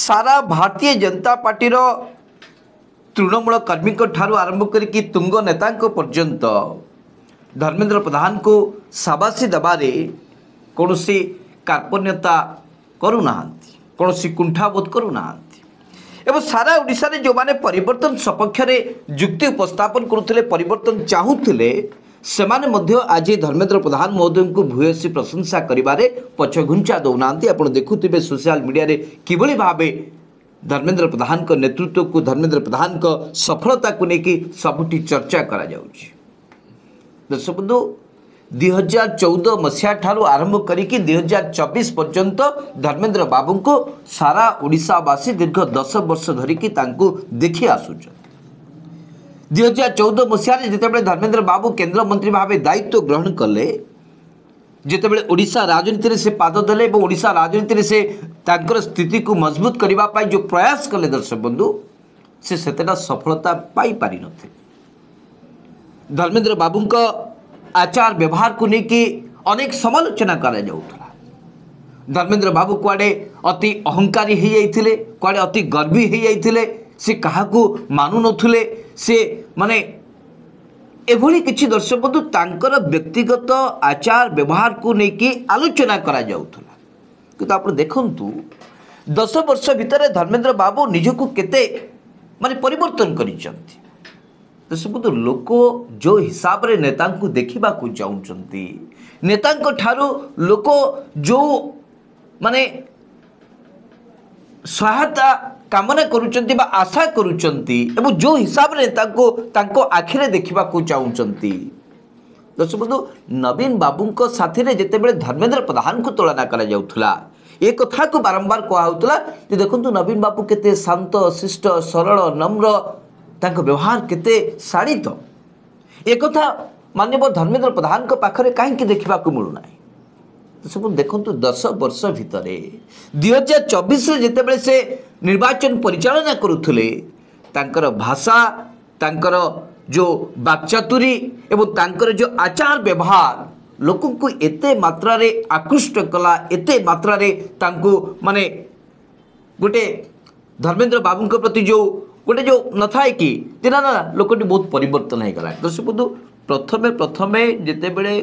ସାରା ଭାରତୀୟ ଜନତା ପାର୍ଟିର ତୃଣମୂଳ କର୍ମୀଙ୍କ ଠାରୁ ଆରମ୍ଭ କରିକି ତୁଙ୍ଗ ନେତାଙ୍କ ପର୍ଯ୍ୟନ୍ତ ଧର୍ମେନ୍ଦ୍ର ପ୍ରଧାନଙ୍କୁ ସାବାସୀ ଦେବାରେ କୌଣସି କାର୍ପଣ୍ୟତା କରୁନାହାନ୍ତି କୌଣସି କୁଣ୍ଠାବୋଧ କରୁନାହାନ୍ତି ଏବଂ ସାରା ଓଡ଼ିଶାରେ ଯେଉଁମାନେ ପରିବର୍ତ୍ତନ ସପକ୍ଷରେ ଯୁକ୍ତି ଉପସ୍ଥାପନ କରୁଥିଲେ ପରିବର୍ତ୍ତନ ଚାହୁଁଥିଲେ से आज धर्मेन्द्र प्रधान मोदी को भूयसी प्रशंसा कर पछघुंचा दौना आप देखुवे सोशियाल मीडिया भाव धर्मेन्द्र प्रधान नेतृत्व को धर्मेन्द्र प्रधान सफलता को लेकिन सबुठ चर्चा कर दर्शकबंधु दि हजार चौदह मसीह आरंभ कर दुहजार चबीस पर्यंत धर्मेन्द्र बाबू को सारा ओडावासी दीर्घ दस वर्ष धरिकी देखी आसुच्छ दुई हजार चौदह मसीह जिते धर्मेन्द्र बाबू केन्द्र मंत्री भाव दायित्व ग्रहण कले जिते ओडा राजनीति से पाद देशा राजनीति से स्थित को मजबूत करने जो प्रयास कले दर्शक बंधु से सेतटा सफलता पाई धर्मेन्द्र बाबू का आचार व्यवहार को लेकिन अनेक समालोचना कर धर्मेन्द्र बाबू कड़े अति अहंकारी कड़े अति गर्वी हो जाते से क्या मानु नुले से ମାନେ ଏଭଳି କିଛି ଦର୍ଶକ ବନ୍ଧୁ ତାଙ୍କର ବ୍ୟକ୍ତିଗତ ଆଚାର ବ୍ୟବହାରକୁ ନେଇକି ଆଲୋଚନା କରାଯାଉଥିଲା କିନ୍ତୁ ଆପଣ ଦେଖନ୍ତୁ ଦଶ ବର୍ଷ ଭିତରେ ଧର୍ମେନ୍ଦ୍ର ବାବୁ ନିଜକୁ କେତେ ମାନେ ପରିବର୍ତ୍ତନ କରିଛନ୍ତି ଦର୍ଶକ ବନ୍ଧୁ ଲୋକ ଯେଉଁ ହିସାବରେ ନେତାଙ୍କୁ ଦେଖିବାକୁ ଚାହୁଁଛନ୍ତି ନେତାଙ୍କ ଠାରୁ ଲୋକ ଯେଉଁ ମାନେ ସହାୟତା କାମନା କରୁଛନ୍ତି ବା ଆଶା କରୁଛନ୍ତି ଏବଂ ଯେଉଁ ହିସାବରେ ତାଙ୍କୁ ତାଙ୍କ ଆଖିରେ ଦେଖିବାକୁ ଚାହୁଁଛନ୍ତି ଦର୍ଶକ ବନ୍ଧୁ ନବୀନ ବାବୁଙ୍କ ସାଥିରେ ଯେତେବେଳେ ଧର୍ମେନ୍ଦ୍ର ପ୍ରଧାନଙ୍କୁ ତୁଳନା କରାଯାଉଥିଲା ଏ କଥାକୁ ବାରମ୍ବାର କୁହାହେଉଥିଲା ଯେ ଦେଖନ୍ତୁ ନବୀନ ବାବୁ କେତେ ଶାନ୍ତ ଶିଷ୍ଟ ସରଳ ନମ୍ର ତାଙ୍କ ବ୍ୟବହାର କେତେ ଶାଣିତ ଏ କଥା ମାନ୍ୟବ ଧର୍ମେନ୍ଦ୍ର ପ୍ରଧାନଙ୍କ ପାଖରେ କାହିଁକି ଦେଖିବାକୁ ମିଳୁନାହିଁ तो सब देख दस वर्ष भितर दुई हजार चबिश जिते से निर्वाचन परिचालना करुले भाषा तर जो बाचातुरी तर जो आचार व्यवहार लोक को एत मात्र आकृष्ट कला एत मात्र मानने गोटे धर्मेन्द्र बाबू के प्रति जो गोटे जो न था कि लोकटी बहुत परर्तन होगा दर्शक बंधु प्रथम प्रथम जिते बड़े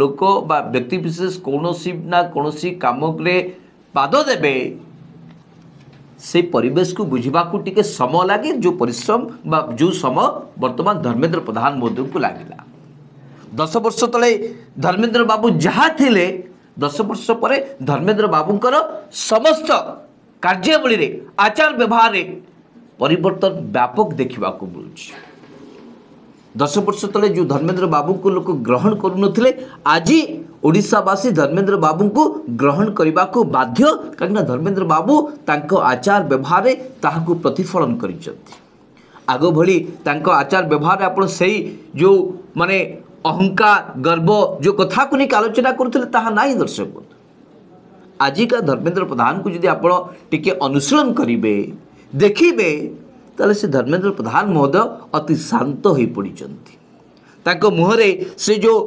ଲୋକ ବା ବ୍ୟକ୍ତିବିଶେଷ କୌଣସି ନା କୌଣସି କାମରେ ବାଦ ଦେବେ ସେ ପରିବେଶକୁ ବୁଝିବାକୁ ଟିକେ ସମୟ ଲାଗେ ଯେଉଁ ପରିଶ୍ରମ ବା ଯେଉଁ ସମୟ ବର୍ତ୍ତମାନ ଧର୍ମେନ୍ଦ୍ର ପ୍ରଧାନ ମୋଦିଙ୍କୁ ଲାଗିଲା ଦଶ ବର୍ଷ ତଳେ ଧର୍ମେନ୍ଦ୍ର ବାବୁ ଯାହା ଥିଲେ ଦଶ ବର୍ଷ ପରେ ଧର୍ମେନ୍ଦ୍ର ବାବୁଙ୍କର ସମସ୍ତ କାର୍ଯ୍ୟାବଳୀରେ ଆଚାର ବ୍ୟବହାରରେ ପରିବର୍ତ୍ତନ ବ୍ୟାପକ ଦେଖିବାକୁ ମିଳୁଛି ଦଶ ବର୍ଷ ତଳେ ଯେଉଁ ଧର୍ମେନ୍ଦ୍ର ବାବୁଙ୍କୁ ଲୋକ ଗ୍ରହଣ କରୁନଥିଲେ ଆଜି ଓଡ଼ିଶାବାସୀ ଧର୍ମେନ୍ଦ୍ର ବାବୁଙ୍କୁ ଗ୍ରହଣ କରିବାକୁ ବାଧ୍ୟ କାହିଁକିନା ଧର୍ମେନ୍ଦ୍ର ବାବୁ ତାଙ୍କ ଆଚାର ବ୍ୟବହାରରେ ତାହାକୁ ପ୍ରତିଫଳନ କରିଛନ୍ତି ଆଗ ଭଳି ତାଙ୍କ ଆଚାର ବ୍ୟବହାରରେ ଆପଣ ସେଇ ଯେଉଁ ମାନେ ଅହଙ୍କାର ଗର୍ବ ଯେଉଁ କଥାକୁ ନେଇକି ଆଲୋଚନା କରୁଥିଲେ ତାହା ନାହିଁ ଦର୍ଶକ ବନ୍ଧୁ ଆଜିକା ଧର୍ମେନ୍ଦ୍ର ପ୍ରଧାନଙ୍କୁ ଯଦି ଆପଣ ଟିକେ ଅନୁଶୀଳନ କରିବେ ଦେଖିବେ ତାହେଲେ ସେ ଧର୍ମେନ୍ଦ୍ର ପ୍ରଧାନ ମହୋଦୟ ଅତି ଶାନ୍ତ ହୋଇପଡ଼ିଛନ୍ତି ତାଙ୍କ ମୁହଁରେ ସେ ଯେଉଁ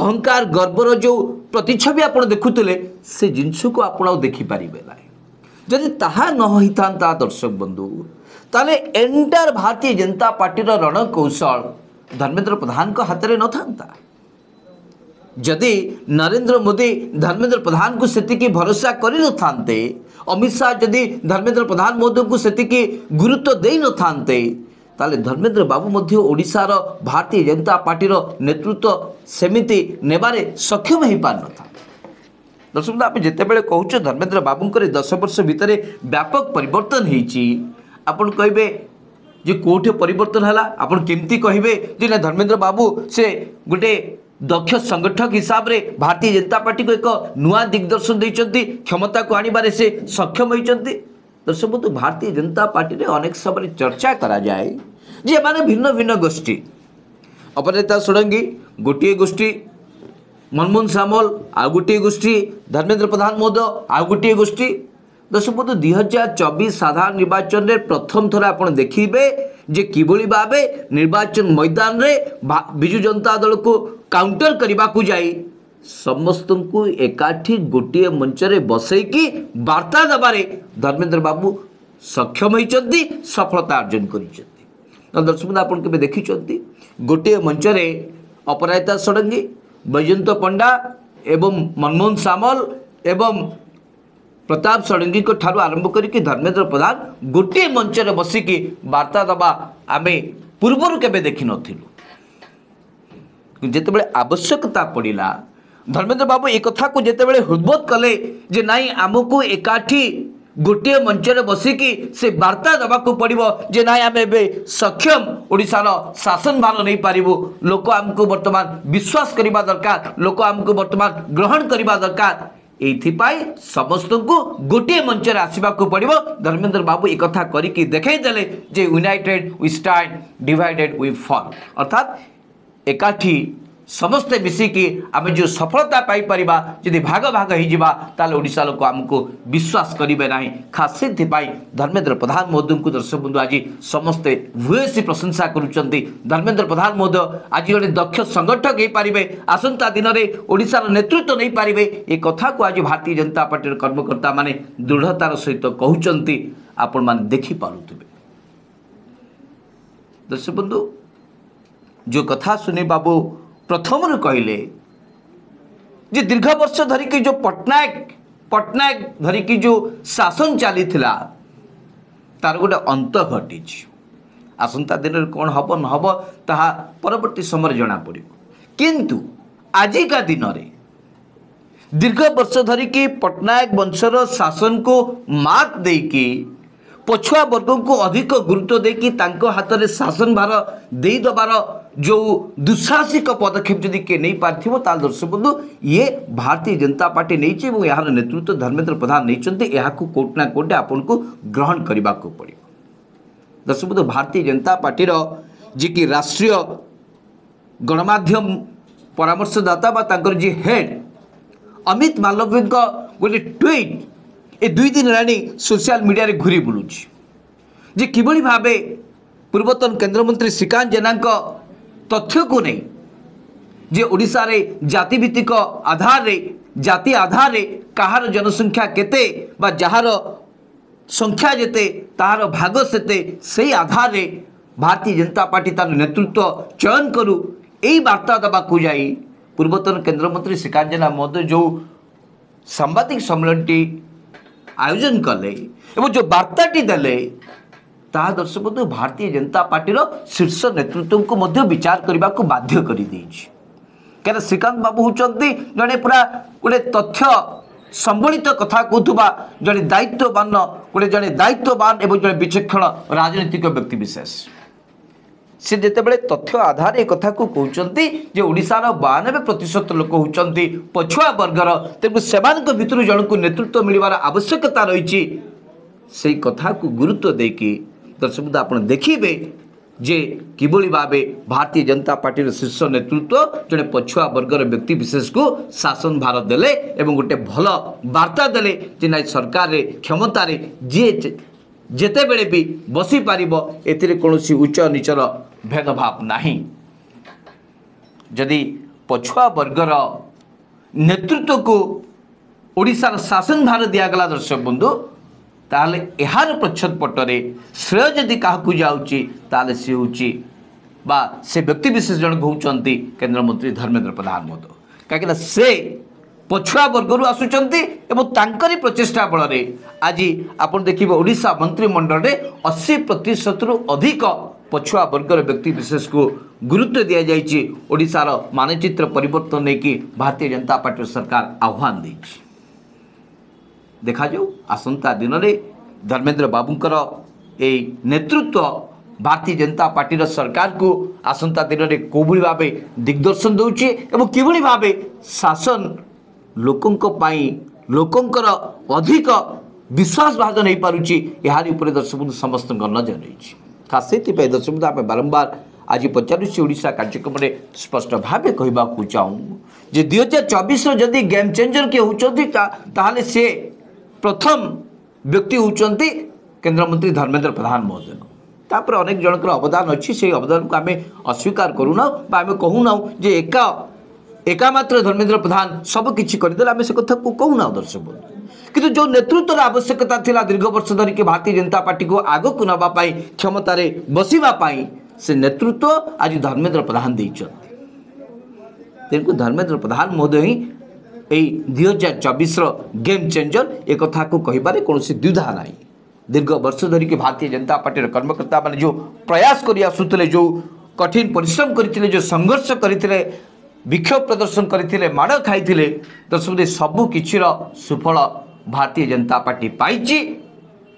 ଅହଙ୍କାର ଗର୍ବର ଯେଉଁ ପ୍ରତିଛବି ଆପଣ ଦେଖୁଥିଲେ ସେ ଜିନିଷକୁ ଆପଣ ଆଉ ଦେଖିପାରିବେ ନାହିଁ ଯଦି ତାହା ନ ହୋଇଥାନ୍ତା ଦର୍ଶକ ବନ୍ଧୁ ତାହେଲେ ଏଣ୍ଟାୟାର ଭାରତୀୟ ଜନତା ପାର୍ଟିର ରଣକୌଶଳ ଧର୍ମେନ୍ଦ୍ର ପ୍ରଧାନଙ୍କ ହାତରେ ନଥାନ୍ତା जदि नरेन्द्र मोदी धर्मेन्द्र प्रधान को से भरोसा कर अमित शाह जदि धर्मेन्द्र प्रधान मोदी को से गुरुत्व दे न था ताले धर्मेंद्र बाबू मध्य ओडार भारतीय जनता पार्टी नेतृत्व सेमती नेबारे सक्षम हो पार ना दर्शक आप जितेबले कहो धर्मेंद्र बाबूं दस वर्ष भितर व्यापक पर आपन कहे जो कौटे परमती कहे जो धर्मेन्द्र बाबू से गोटे দক্ষ সংগঠক হিসাবে ভারতীয় জনতা পার্টি এক নূয়া দিগদর্শন দিয়েছেন ক্ষমতা আনবার সে সক্ষম হয়েছেন দর্শক বন্ধু ভারতীয় জনতা পার্টি অনেক সময় চর্চা করা যায় যে এমানে ভিন্ন ভিন্ন গোষ্ঠী অপরাজিতা ষড়ঙ্গী গোটিয়ে গোষ্ঠী মনমোহন সামল আউ গোটিয়ে গোষ্ঠী ধর্মেন্দ্র প্রধান মহোদয় আউ গোটিয়ে গোষ্ঠী দর্শক বন্ধু দুই হাজার চবিশ সাধারণ নির্বাচনের প্রথম থর আপনার দেখবে जे कि भाव निर्वाचन मैदान में विजु जनता दल को काउंटर करने को जा समस्त को एकाठी गोटे मंच में बसईकी बार्ता दबारे धर्मेन्द्र बाबू सक्षम होती सफलता अर्जन कर दर्शक आप देखिं गोटे मंच में अपराजिता षडंगी बैजयंत पंडा एवं मनमोहन सामल एवं प्रताप षडଙ୍ଗୀଙ୍କ ଠାରୁ ଆରମ୍ଭ କରିକି ଧର୍ମେନ୍ଦ୍ର ପ୍ରଧାନ ଗୋଟିଏ ମଞ୍ଚରେ ବସିକି ବାର୍ତ୍ତା ଦେବା ଆମେ ପୂର୍ବରୁ କେବେ ଦେଖିନଥିଲୁ ଯେତେବେଳେ ଆବଶ୍ୟକତା ପଡ଼ିଲା ଧର୍ମେନ୍ଦ୍ର ବାବୁ ଏ କଥାକୁ ଯେତେବେଳେ ହୃଦବୋଧ କଲେ ଯେ ନାଇଁ ଆମକୁ ଏକାଠି ଗୋଟିଏ ମଞ୍ଚରେ ବସିକି ସେ ବାର୍ତ୍ତା ଦେବାକୁ ପଡ଼ିବ ଯେ ନାଇଁ ଆମେ ଏବେ ସକ୍ଷମ ଓଡ଼ିଶାର ଶାସନ ଭାର ନେଇପାରିବୁ ଲୋକ ଆମକୁ ବର୍ତ୍ତମାନ ବିଶ୍ୱାସ କରିବା ଦରକାର ଲୋକ ଆମକୁ ବର୍ତ୍ତମାନ ଗ୍ରହଣ କରିବା ଦରକାର এইপাই সমস্ত গোটিয়ে মঞ্চে আসবাক পড়ব ধর্মেন্দ্র বাবু একথা করি দেখাইদেলে যে united we stand divided we fall অর্থাৎ একাঠি ସମସ୍ତେ ମିଶିକି ଆମେ ଯେଉଁ ସଫଳତା ପାଇପାରିବା ଯଦି ଭାଗ ଭାଗ ହୋଇଯିବା ତାହେଲେ ଓଡ଼ିଶା ଲୋକ ଆମକୁ ବିଶ୍ୱାସ କରିବେ ନାହିଁ ଖାସ୍ ସେଥିପାଇଁ ଧର୍ମେନ୍ଦ୍ର ପ୍ରଧାନ ମହୋଦୟଙ୍କୁ ଦର୍ଶକ ବନ୍ଧୁ ଆଜି ସମସ୍ତେ ଭୂୟସୀ ପ୍ରଶଂସା କରୁଛନ୍ତି ଧର୍ମେନ୍ଦ୍ର ପ୍ରଧାନ ମହୋଦୟ ଆଜି ଜଣେ ଦକ୍ଷ ସଂଗଠକ ହୋଇପାରିବେ ଆସନ୍ତା ଦିନରେ ଓଡ଼ିଶାର ନେତୃତ୍ୱ ନେଇପାରିବେ ଏ କଥାକୁ ଆଜି ଭାରତୀୟ ଜନତା ପାର୍ଟିର କର୍ମକର୍ତ୍ତାମାନେ ଦୃଢ଼ତାର ସହିତ କହୁଛନ୍ତି ଆପଣମାନେ ଦେଖିପାରୁଥିବେ ଦର୍ଶକ ବନ୍ଧୁ ଯେଉଁ କଥା ସୁନି ବାବୁ प्रथम कहिले दीर्घ वर्ष धरिक जो पटनायक पट्टनायक धरिक जो शासन चली चाहिँ तर गए अन्त घटि आसन कम हे नहे ता पर्वती समय जना पऱ्यो कि आजिका दिन दीर्घ वर्ष धरिक पट्टनायक वंश र शासनको पछुआ वर्ग को अधिक गुरुत्व देकी गुरुत्वक हातले शासन भार दिदार जो दुस्साहसिक पदक्षेप जदि किए नहीं पार्थ्य दर्शक बंधु ये भारतीय जनता पार्टी नहीं यार नेतृत्व धर्मेन्द्र प्रधान नहीं कोट ना कोटे आपन को ग्रहण करने को पड़ो दर्शक बंधु भारतीय जनता पार्टी जी जिकि राष्ट्रीय गणमाम परामर्शदाता जी हेड अमित मालवीय गोटे ट्विट ए दुई दिन है सोशियाल मीडिया घूरी बुलू जी कि भाव पूर्वतन केन्द्रमंत्री श्रीकांत जेना ତଥ୍ୟକୁ ନେଇ ଯେ ଓଡ଼ିଶାରେ ଜାତିଭିତ୍ତିକ ଆଧାରରେ ଜାତି ଆଧାରରେ କାହାର ଜନସଂଖ୍ୟା କେତେ ବା ଯାହାର ସଂଖ୍ୟା ଯେତେ ତାହାର ଭାଗ ସେତେ ସେଇ ଆଧାରରେ ଭାରତୀୟ ଜନତା ପାର୍ଟି ତାର ନେତୃତ୍ୱ ଚୟନ କରୁ ଏଇ ବାର୍ତ୍ତା ଦେବାକୁ ଯାଇ ପୂର୍ବତନ କେନ୍ଦ୍ରମନ୍ତ୍ରୀ ଶ୍ରୀକାନ୍ତ ଜେନା ମହୋଦୟ ଯେଉଁ ସାମ୍ବାଦିକ ସମ୍ମିଳନୀଟି ଆୟୋଜନ କଲେ ଏବଂ ଯେଉଁ ବାର୍ତ୍ତାଟି ଦେଲେ ତାହା ଦର୍ଶକ ଭାରତୀୟ ଜନତା ପାର୍ଟିର ଶୀର୍ଷ ନେତୃତ୍ୱଙ୍କୁ ମଧ୍ୟ ବିଚାର କରିବାକୁ ବାଧ୍ୟ କରିଦେଇଛି କାରଣ ଶ୍ରୀକାନ୍ତ ବାବୁ ହେଉଛନ୍ତି ଜଣେ ପୁରା ଗୋଟେ ତଥ୍ୟ ସମ୍ବଳିତ କଥା କହୁଥିବା ଜଣେ ଦାୟିତ୍ୱବାନ ଗୋଟେ ଜଣେ ଦାୟିତ୍ୱବାନ ଏବଂ ଜଣେ ବିଚକ୍ଷଣ ରାଜନୈତିକ ବ୍ୟକ୍ତିବିଶେଷ ସେ ଯେତେବେଳେ ତଥ୍ୟ ଆଧାରରେ ଏ କଥାକୁ କହୁଛନ୍ତି ଯେ ଓଡ଼ିଶାର ବୟାନବେ ପ୍ରତିଶତ ଲୋକ ହେଉଛନ୍ତି ପଛୁଆ ବର୍ଗର ତେଣୁ ସେମାନଙ୍କ ଭିତରୁ ଜଣଙ୍କୁ ନେତୃତ୍ୱ ମିଳିବାର ଆବଶ୍ୟକତା ରହିଛି ସେଇ କଥାକୁ ଗୁରୁତ୍ୱ ଦେଇକି দর্শক বন্ধু আপনার দেখবে যে কিভাবে ভাবে ভারতীয় জনতা পার্টির শীর্ষ নেতৃত্ব জন পছুয়া বর্গর ব্যক্তি বিশেষকু শাসন ভার দেলে এবং গোটে ভাল বার্তা দেলে যে না সরকারের ক্ষমতার যে যেতবে বি বসিপারিব এতে কৌশি উচ্চ নিচর ভেদভাব না যদি পছুয়া বর্গর নেতৃত্বকু ଓଡ଼ିଶାର ଶାସନ ଭାର ଦିଆଗଲା দর্শক বন্ধু ताल यार प्रच्छद पटे श्रेय जदि क्या ताले से बा से व्यक्ति विशेष जन होती केन्द्रमंत्री धर्मेन्द्र प्रधान मत कहीं से पछुआ वर्गर आसुचार प्रचेषा बल में आज आप देखिए ओडा मंत्रिमंडल में अशी प्रतिशत रु अधिक पछुआ वर्ग व्यक्ति विशेष को गुरुत्व दि जाइए ओडार मानचित्र पर भारतीय जनता पार्टी सरकार आह्वान देखिए ଦେଖାଯାଉ ଆସନ୍ତା ଦିନରେ ଧର୍ମେନ୍ଦ୍ର ବାବୁଙ୍କର ଏଇ ନେତୃତ୍ୱ ଭାରତୀୟ ଜନତା ପାର୍ଟିର ସରକାରକୁ ଆସନ୍ତା ଦିନରେ କୋଭଳି ଭାବେ ଦିଗ୍ଦର୍ଶନ ଦେଉଛି ଏବଂ କିଭଳି ଭାବେ ଶାସନ ଲୋକଙ୍କ ପାଇଁ ଲୋକଙ୍କର ଅଧିକ ବିଶ୍ୱାସ ଭାଜନ ହୋଇପାରୁଛି ଏହାରି ଉପରେ ଦର୍ଶକବନ୍ଧୁ ସମସ୍ତଙ୍କ ନଜର ରହିଛି ଖାସ୍ ସେଥିପାଇଁ ଦର୍ଶକବନ୍ଧୁ ଆମେ ବାରମ୍ବାର ଆଜି ପଚାରୁଛି ଓଡ଼ିଶା କାର୍ଯ୍ୟକ୍ରମରେ ସ୍ପଷ୍ଟ ଭାବେ କହିବାକୁ ଚାହୁଁ ଯେ ଦୁଇ ହଜାର ଚବିଶର ଯଦି ଗେମ୍ ଚେଞ୍ଜର କିଏ ହେଉଛନ୍ତି ତାହେଲେ ସେ ପ୍ରଥମ ବ୍ୟକ୍ତି ହେଉଛନ୍ତି କେନ୍ଦ୍ରମନ୍ତ୍ରୀ ଧର୍ମେନ୍ଦ୍ର ପ୍ରଧାନ ମହୋଦୟ ତାପରେ ଅନେକ ଜଣଙ୍କର ଅବଦାନ ଅଛି ସେହି ଅବଦାନକୁ ଆମେ ଅସ୍ୱୀକାର କରୁନାହୁଁ ବା ଆମେ କହୁନାହୁଁ ଯେ ଏକା ଏକା ମାତ୍ର ଧର୍ମେନ୍ଦ୍ର ପ୍ରଧାନ ସବୁ କିଛି କରିଦେଲେ ଆମେ ସେ କଥାକୁ କହୁନାହୁଁ ଦର୍ଶକ ବନ୍ଧୁ କିନ୍ତୁ ଯେଉଁ ନେତୃତ୍ୱର ଆବଶ୍ୟକତା ଥିଲା ଦୀର୍ଘ ବର୍ଷ ଧରିକି ଭାରତୀୟ ଜନତା ପାର୍ଟିକୁ ଆଗକୁ ନେବା ପାଇଁ କ୍ଷମତାରେ ବସିବା ପାଇଁ ସେ ନେତୃତ୍ୱ ଆଜି ଧର୍ମେନ୍ଦ୍ର ପ୍ରଧାନ ଦେଇଛନ୍ତି ତେଣୁ ଧର୍ମେନ୍ଦ୍ର ପ୍ରଧାନ ମହୋଦୟ ହିଁ এই ଦୁଇ ହଜାର ଚବିଶର ଗେମ୍ ଚେଞ୍ଜର ଏ କଥାକୁ କହିବାରେ କୌଣସି ଦ୍ୱିଧା ନାହିଁ ଦୀର୍ଘ ବର୍ଷ ଧରିକି ଭାରତୀୟ ଜନତା ପାର୍ଟିର କର୍ମକର୍ତ୍ତାମାନେ ଯେଉଁ ପ୍ରୟାସ କରି ଆସୁଥିଲେ ଯେଉଁ କଠିନ ପରିଶ୍ରମ କରିଥିଲେ ଯେଉଁ ସଂଘର୍ଷ କରିଥିଲେ ବିକ୍ଷୋଭ ପ୍ରଦର୍ଶନ କରିଥିଲେ ମାଡ଼ ଖାଇଥିଲେ ଦଶମରେ ସବୁ କିଛିର ସୁଫଳ ଭାରତୀୟ ଜନତା ପାର୍ଟି ପାଇଛି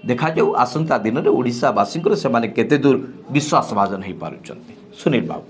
ଦେଖାଯାଉ ଆସନ୍ତା ଦିନରେ ଓଡ଼ିଶାବାସୀଙ୍କର ସେମାନେ କେତେ ଦୂର ବିଶ୍ୱାସଭାଜନ ହୋଇପାରୁଛନ୍ତି ସୁନୀଲ ବାବୁ